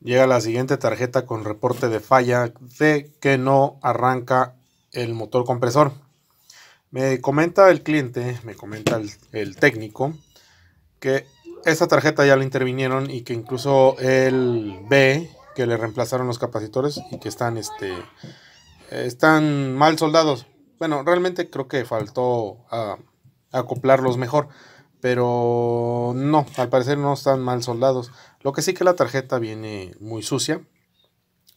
Llega la siguiente tarjeta con reporte de falla de que no arranca el motor compresor. Me comenta el cliente, me comenta el, técnico, que esta tarjeta ya le intervinieron y que incluso él ve que le reemplazaron los capacitores y que están, este, están mal soldados. Bueno, realmente creo que faltó acoplarlos mejor. Pero no, al parecer no están mal soldados. Lo que sí que la tarjeta viene muy sucia.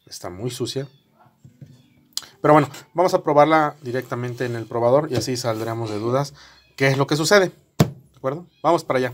Está muy sucia. Pero bueno, vamos a probarla directamente en el probador y así saldremos de dudas qué es lo que sucede. ¿De acuerdo? Vamos para allá.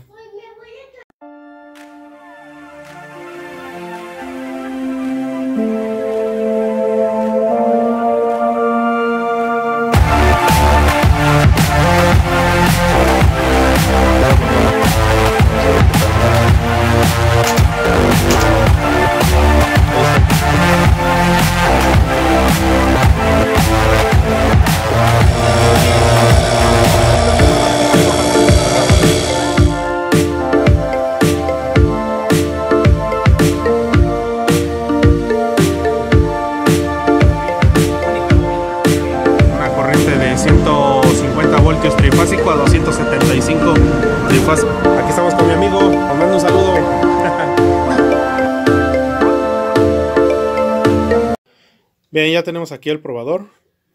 tenemos aquí el probador.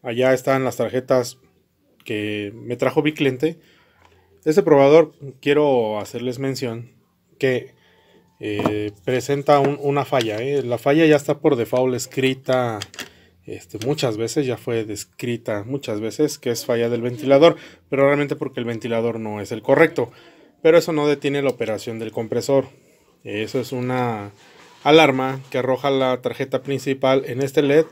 Allá están las tarjetas que me trajo mi cliente. Este probador, quiero hacerles mención que eh, presenta una falla. Eh. La falla ya está por default escrita este, muchas veces, ya fue descrita muchas veces, que es falla del ventilador, pero realmente porque el ventilador no es el correcto. Pero eso no detiene la operación del compresor. Eso es una alarma que arroja la tarjeta principal en este LED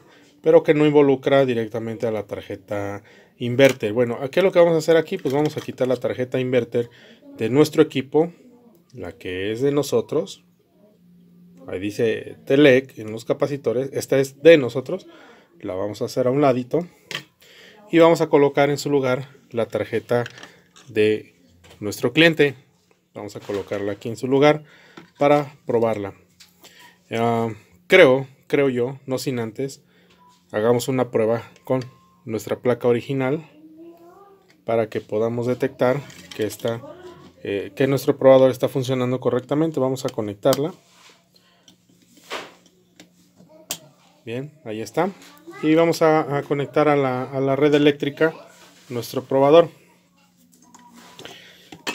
pero que no involucra directamente a la tarjeta inverter. Bueno, ¿qué es lo que vamos a hacer aquí? Pues vamos a quitar la tarjeta inverter de nuestro equipo, la que es de nosotros. Ahí dice Telec en los capacitores. Esta es de nosotros. La vamos a hacer a un ladito. Y vamos a colocar en su lugar la tarjeta de nuestro cliente. Vamos a colocarla aquí en su lugar para probarla. Ah, creo, creo yo, no sin antes hagamos una prueba con nuestra placa original para que podamos detectar que, está, eh, que nuestro probador está funcionando correctamente. Vamos a conectarla. Bien, ahí está. Y vamos a, conectar a la, a la red eléctrica nuestro probador.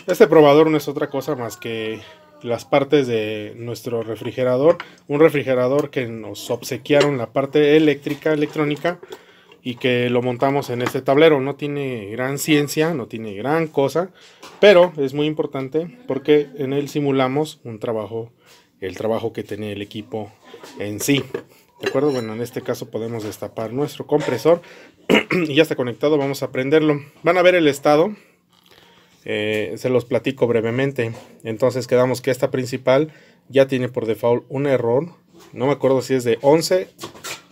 Este probador no es otra cosa más que las partes de nuestro refrigerador, un refrigerador que nos obsequiaron la parte eléctrica, electrónica, y que lo montamos en este tablero. No tiene gran ciencia, no tiene gran cosa, pero es muy importante porque en él simulamos un trabajo, el trabajo que tiene el equipo en sí. ¿De acuerdo? Bueno, en este caso podemos destapar nuestro compresor y ya está conectado, vamos a prenderlo. Van a ver el estado eh, se los platico brevemente. Entonces quedamos que esta principal ya tiene por default un error. No me acuerdo si es de 11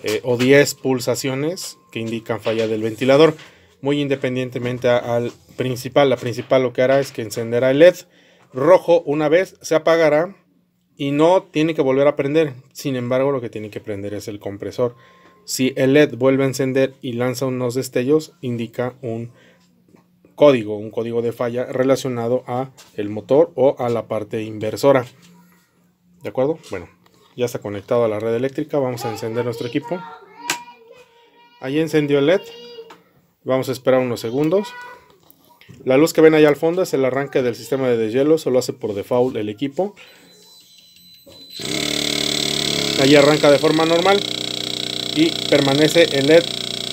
eh, o 10 pulsaciones que indican falla del ventilador. Muy independientemente al principal. La principal lo que hará es que encenderá el LED rojo una vez, se apagará y no tiene que volver a prender. Sin embargo, lo que tiene que prender es el compresor. Si el LED vuelve a encender y lanza unos destellos, indica un código, un código de falla relacionado a el motor o a la parte inversora. ¿De acuerdo? Bueno, ya está conectado a la red eléctrica, vamos a encender nuestro equipo. ahí encendió el LED. Vamos a esperar unos segundos. La luz que ven ahí al fondo es el arranque del sistema de deshielo, se lo hace por default el equipo. ahí arranca de forma normal y permanece el LED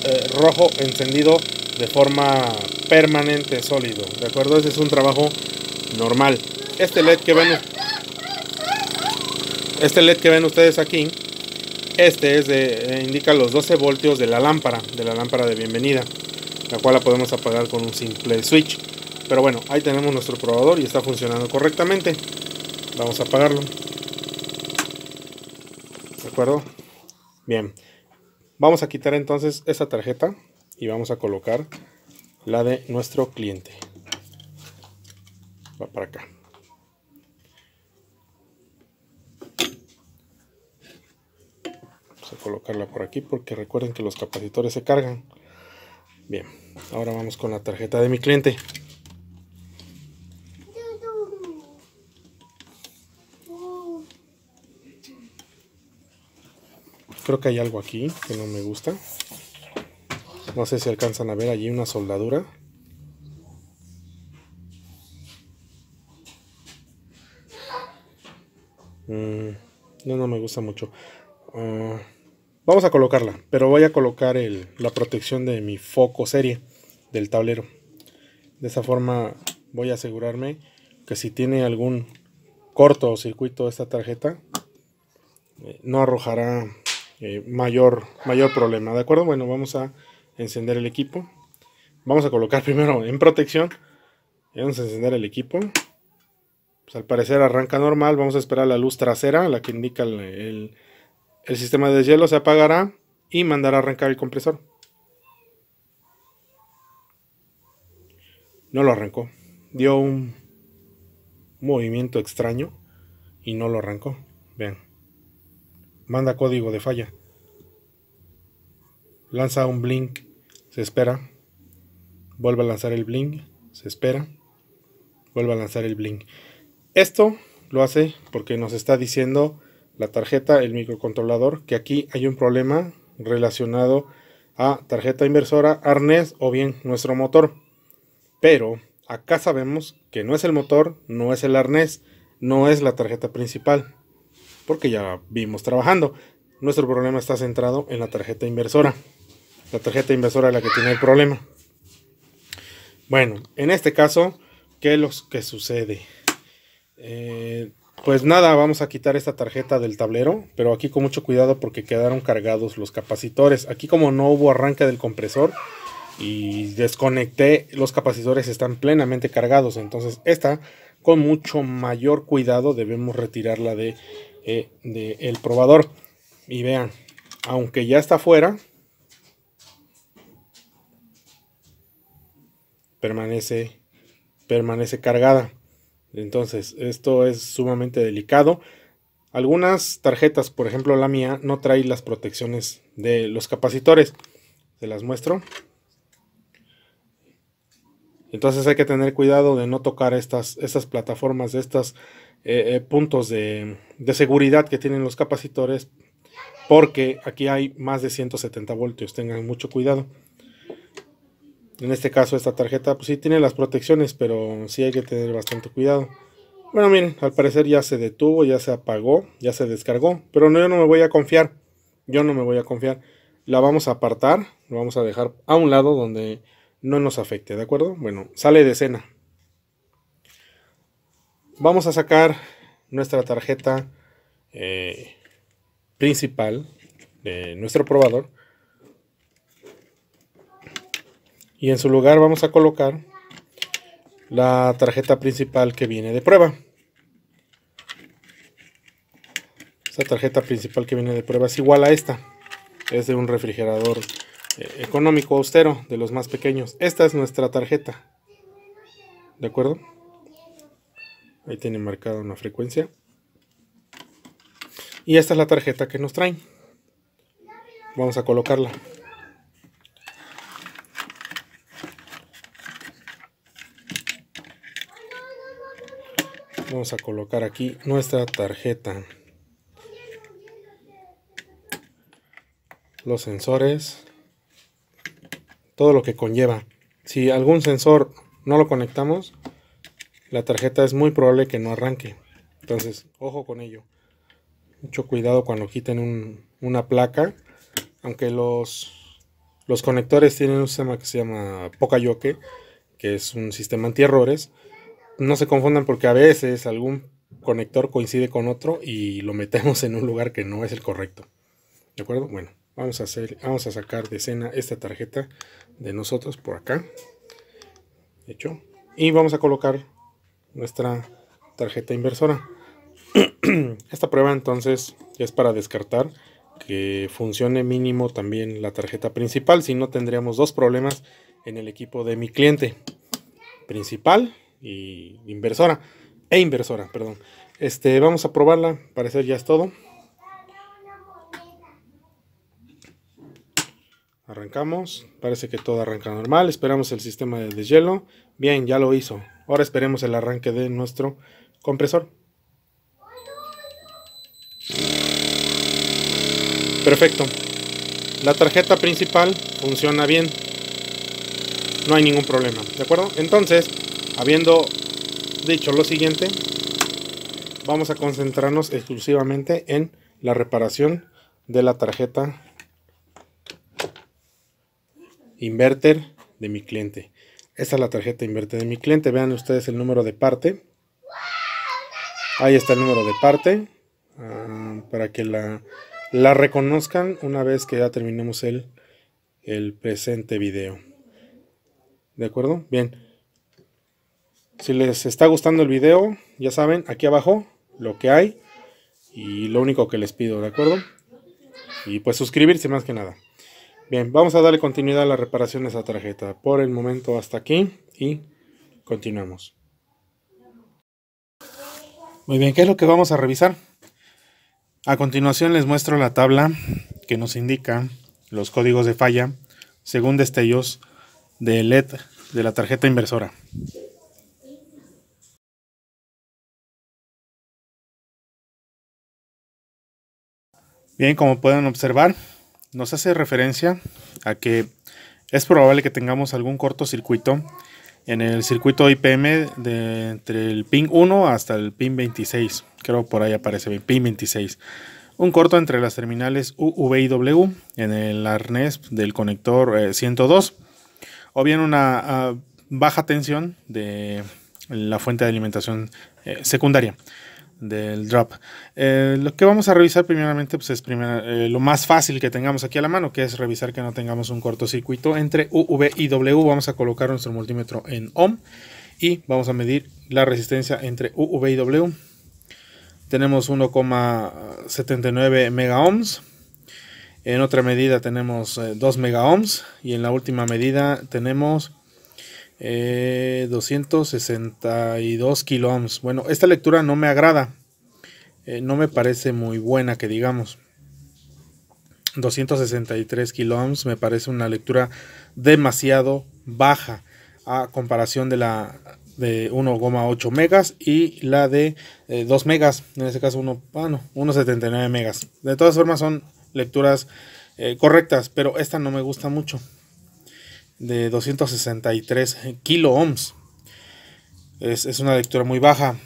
eh, rojo encendido de forma permanente sólido. ¿De acuerdo? Ese es un trabajo normal. Este LED que ven, este LED que ven ustedes aquí, este es de, eh, indica los 12 voltios de la lámpara, de la lámpara de bienvenida, la cual la podemos apagar con un simple switch. Pero bueno, ahí tenemos nuestro probador y está funcionando correctamente. Vamos a apagarlo. ¿De acuerdo? Bien. Vamos a quitar entonces esa tarjeta y vamos a colocar la de nuestro cliente. Va para acá. Vamos a colocarla por aquí porque recuerden que los capacitores se cargan. Bien, ahora vamos con la tarjeta de mi cliente. Creo que hay algo aquí que no me gusta. No sé si alcanzan a ver allí una soldadura. Mm, no, no me gusta mucho. Ah, vamos a colocarla, pero voy a colocar la protección de mi foco serie del tablero. De esa forma voy a asegurarme que si tiene algún corto o circuito esta tarjeta, eh, no arrojará eh, mayor, mayor problema. ¿De acuerdo? Bueno, vamos a encender el equipo. Vamos a colocar primero en protección. vamos a encender el equipo. Pues al parecer arranca normal. Vamos a esperar la luz trasera, la que indica el, sistema de hielo. Se apagará y mandará a arrancar el compresor. No lo arrancó. Dio un movimiento extraño y no lo arrancó. Vean. Manda código de falla. Lanza un blink se espera. Vuelve a lanzar el bling. Se espera. Vuelve a lanzar el bling. Esto lo hace porque nos está diciendo la tarjeta, el microcontrolador, que aquí hay un problema relacionado a tarjeta inversora, arnés o bien nuestro motor. Pero acá sabemos que no es el motor, no es el arnés, no es la tarjeta principal, porque ya vimos trabajando. Nuestro problema está centrado en la tarjeta inversora la tarjeta inversora la que tiene el problema. Bueno, en este caso, ¿qué los que sucede? Eh, pues nada, vamos a quitar esta tarjeta del tablero, pero aquí con mucho cuidado porque quedaron cargados los capacitores. Aquí como no hubo arranque del compresor y desconecté, los capacitores están plenamente cargados. Entonces esta, con mucho mayor cuidado, debemos retirarla de, eh, de el probador. Y vean, aunque ya está fuera, permanece, permanece cargada. Entonces, esto es sumamente delicado. Algunas tarjetas, por ejemplo la mía, no trae las protecciones de los capacitores. Se las muestro. Entonces hay que tener cuidado de no tocar estas, estas plataformas, estos eh, eh, puntos de, de, seguridad que tienen los capacitores, porque aquí hay más de 170 voltios, tengan mucho cuidado. En este caso esta tarjeta pues sí tiene las protecciones, pero sí hay que tener bastante cuidado. Bueno, miren, al parecer ya se detuvo, ya se apagó, ya se descargó, pero no, yo no me voy a confiar, yo no me voy a confiar. La vamos a apartar, la vamos a dejar a un lado donde no nos afecte, ¿de acuerdo? Bueno, sale de escena. Vamos a sacar nuestra tarjeta eh, principal de nuestro probador y en su lugar vamos a colocar la tarjeta principal que viene de prueba. Esta tarjeta principal que viene de prueba es igual a esta. Es de un refrigerador eh, económico, austero, de los más pequeños. Esta es nuestra tarjeta. ¿De acuerdo? Ahí tiene marcada una frecuencia. Y esta es la tarjeta que nos traen. Vamos a colocarla. vamos a colocar aquí nuestra tarjeta los sensores todo lo que conlleva si algún sensor no lo conectamos la tarjeta es muy probable que no arranque entonces ojo con ello mucho cuidado cuando quiten una placa aunque los los conectores tienen un sistema que se llama Pocayoke que es un sistema anti errores no se confundan porque a veces algún conector coincide con otro y lo metemos en un lugar que no es el correcto. ¿De acuerdo? Bueno, vamos a, hacer, vamos a sacar de escena esta tarjeta de nosotros por acá. Hecho. Y vamos a colocar nuestra tarjeta inversora. Esta prueba entonces es para descartar que funcione mínimo también la tarjeta principal. Si no tendríamos dos problemas en el equipo de mi cliente. Principal inversora. E inversora, perdón. Este, vamos a probarla. Parecer ya es todo. Arrancamos. Parece que todo arranca normal. Esperamos el sistema de deshielo. Bien, ya lo hizo. Ahora esperemos el arranque de nuestro compresor. Perfecto. La tarjeta principal funciona bien. No hay ningún problema. ¿De acuerdo? Entonces, Habiendo dicho lo siguiente, vamos a concentrarnos exclusivamente en la reparación de la tarjeta inverter de mi cliente. Esta es la tarjeta inverter de mi cliente. Vean ustedes el número de parte. Ahí está el número de parte. Ah, para que la, reconozcan una vez que ya terminemos el, el presente video. ¿De acuerdo? Bien. Si les está gustando el video, ya saben, aquí abajo lo que hay y lo único que les pido, ¿de acuerdo? Y pues suscribirse más que nada. Bien, vamos a darle continuidad a la reparación de esa tarjeta. Por el momento hasta aquí y continuamos. Muy bien, ¿qué es lo que vamos a revisar? A continuación les muestro la tabla que nos indica los códigos de falla según destellos de LED de la tarjeta inversora. Bien, como pueden observar, nos hace referencia a que es probable que tengamos algún cortocircuito en el circuito IPM de entre el pin 1 hasta el pin 26. Creo por ahí aparece pin 26. Un corto entre las terminales V y W en el arnés del conector 102. Eh, o bien una ah, baja tensión de la fuente de alimentación eh, secundaria del drop. Eh, lo que vamos a revisar primeramente pues es eh, lo más fácil que tengamos aquí a la mano, que es revisar que no tengamos un cortocircuito entre UV y W. Vamos a colocar nuestro multímetro en ohm y vamos a medir la resistencia entre UV y W. Tenemos 1,79 mega ohms. En otra medida tenemos 2 eh, mega ohms y en la última medida tenemos 262 262 ohms, Bueno, esta lectura no me agrada. Eh, no me parece muy buena, que digamos. 263 kiloohms me parece una lectura demasiado baja a comparación de la de 1,8 megas y la de 2 eh, megas, en este caso 1,79 ah, megas. De todas formas son lecturas eh, correctas, pero esta no me gusta mucho de 263 kilo ohms. Es, una lectura muy baja.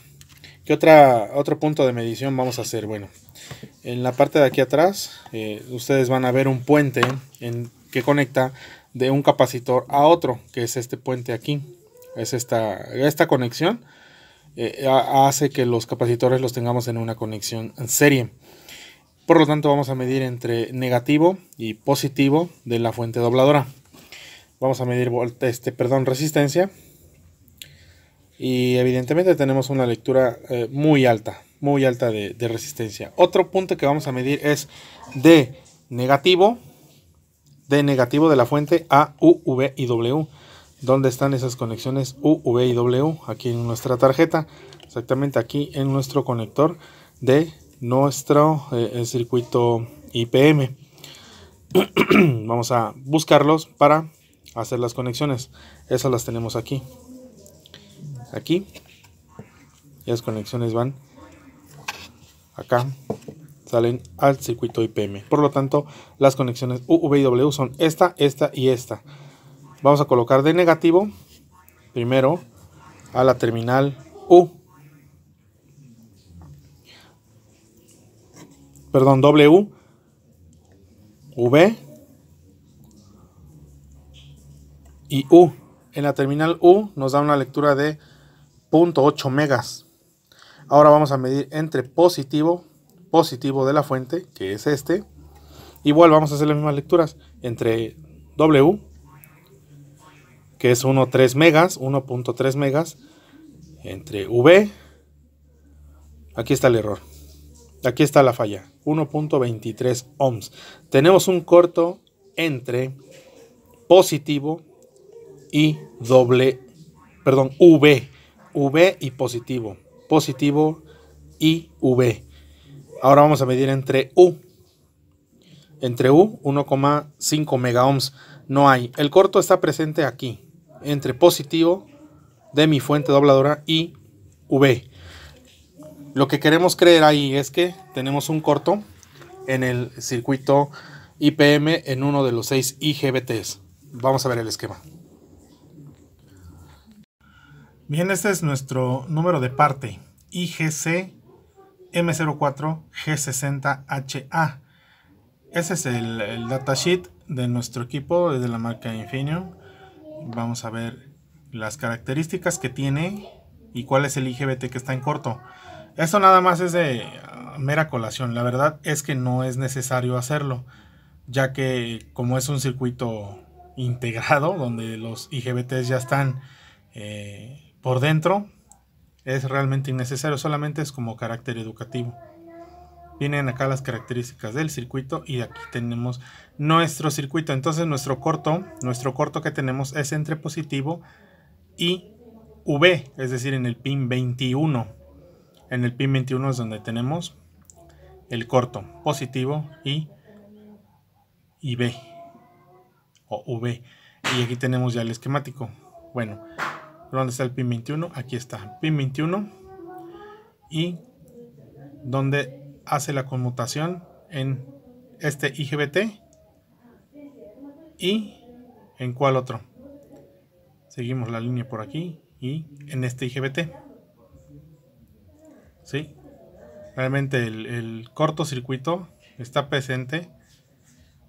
¿Qué otra, otro punto de medición vamos a hacer? Bueno, en la parte de aquí atrás, eh, ustedes van a ver un puente en, que conecta de un capacitor a otro, que es este puente aquí. Es esta, esta conexión eh, hace que los capacitores los tengamos en una conexión en serie. Por lo tanto, vamos a medir entre negativo y positivo de la fuente dobladora. Vamos a medir este, perdón, resistencia. Y evidentemente tenemos una lectura eh, muy alta, muy alta de, resistencia. Otro punto que vamos a medir es de negativo, de negativo de la fuente a U, V y W. ¿Dónde están esas conexiones U, V y W? Aquí en nuestra tarjeta, exactamente aquí en nuestro conector de nuestro eh, circuito IPM. Vamos a buscarlos para hacer las conexiones. Esas las tenemos aquí. Aquí. Y las conexiones van acá. Salen al circuito IPM. Por lo tanto, las conexiones UV y W son esta, esta y esta. Vamos a colocar de negativo primero a la terminal U. Perdón, W. V y U. En la terminal U nos da una lectura de 0.8 megas. Ahora vamos a medir entre positivo, positivo de la fuente, que es este. Igual vamos a hacer las mismas lecturas entre W, que es 1.3 megas, 1.3 megas, entre V, aquí está el error, aquí está la falla, 1.23 ohms. Tenemos un corto entre positivo y doble, perdón, V, V y positivo, positivo y V. Ahora vamos a medir entre U, entre U 1,5 ohms, no hay. El corto está presente aquí, entre positivo de mi fuente dobladora y V. Lo que queremos creer ahí es que tenemos un corto en el circuito IPM en uno de los 6 IGBTs. Vamos a ver el esquema. Bien, este es nuestro número de parte IGC M04G60HA. Ese es el, datasheet de nuestro equipo de la marca Infineon. Vamos a ver las características que tiene y cuál es el IGBT que está en corto. Esto nada más es de ah, mera colación. La verdad es que no es necesario hacerlo, ya que como es un circuito integrado donde los IGBTs ya están eh, por dentro es realmente innecesario, solamente es como carácter educativo. Vienen acá las características del circuito y aquí tenemos nuestro circuito. Entonces nuestro corto, nuestro corto que tenemos es entre positivo y V, es decir, en el pin 21. En el pin 21 es donde tenemos el corto positivo y, y B o V. Y aquí tenemos ya el esquemático. Bueno, ¿Dónde está el pin 21? Aquí está, pin 21. Y donde hace la conmutación en este IGBT. Y en cuál otro. Seguimos la línea por aquí y en este IGBT. ¿Sí? Realmente el, el cortocircuito está presente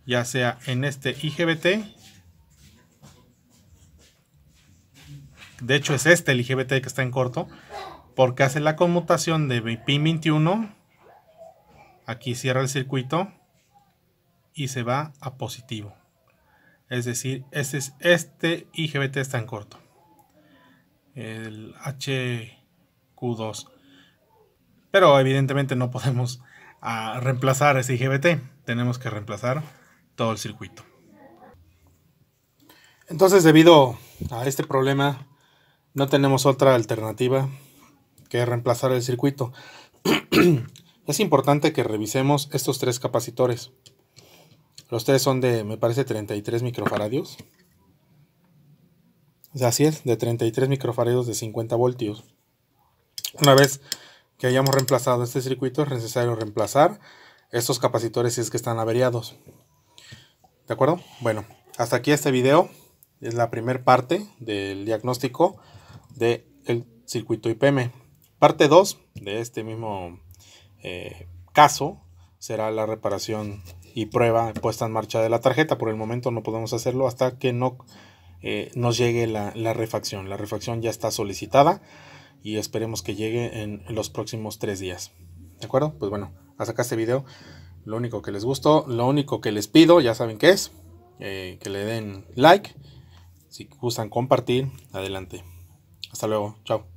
ya sea en este IGBT de hecho es este el IGBT que está en corto, porque hace la conmutación de pin 21, aquí cierra el circuito y se va a positivo. Es decir, este, este IGBT está en corto. El HQ2. Pero evidentemente no podemos ah, reemplazar ese IGBT. Tenemos que reemplazar todo el circuito. Entonces, debido a este problema no tenemos otra alternativa que reemplazar el circuito. es importante que revisemos estos tres capacitores. Los tres son de, me parece, 33 microfaradios. Así es, de 33 microfaradios de 50 voltios. Una vez que hayamos reemplazado este circuito, es necesario reemplazar estos capacitores si es que están averiados. ¿De acuerdo? Bueno, hasta aquí este video. Es la primera parte del diagnóstico del circuito IPM. Parte 2 de este mismo eh, caso será la reparación y prueba puesta en marcha de la tarjeta. Por el momento no podemos hacerlo hasta que no eh, nos llegue la, refacción. La refacción ya está solicitada y esperemos que llegue en los próximos tres días. ¿De acuerdo? Pues bueno, hasta acá este video. Lo único que les gustó, lo único que les pido, ya saben que es, eh, que le den like. Si gustan compartir, adelante. Hasta luego. Chao.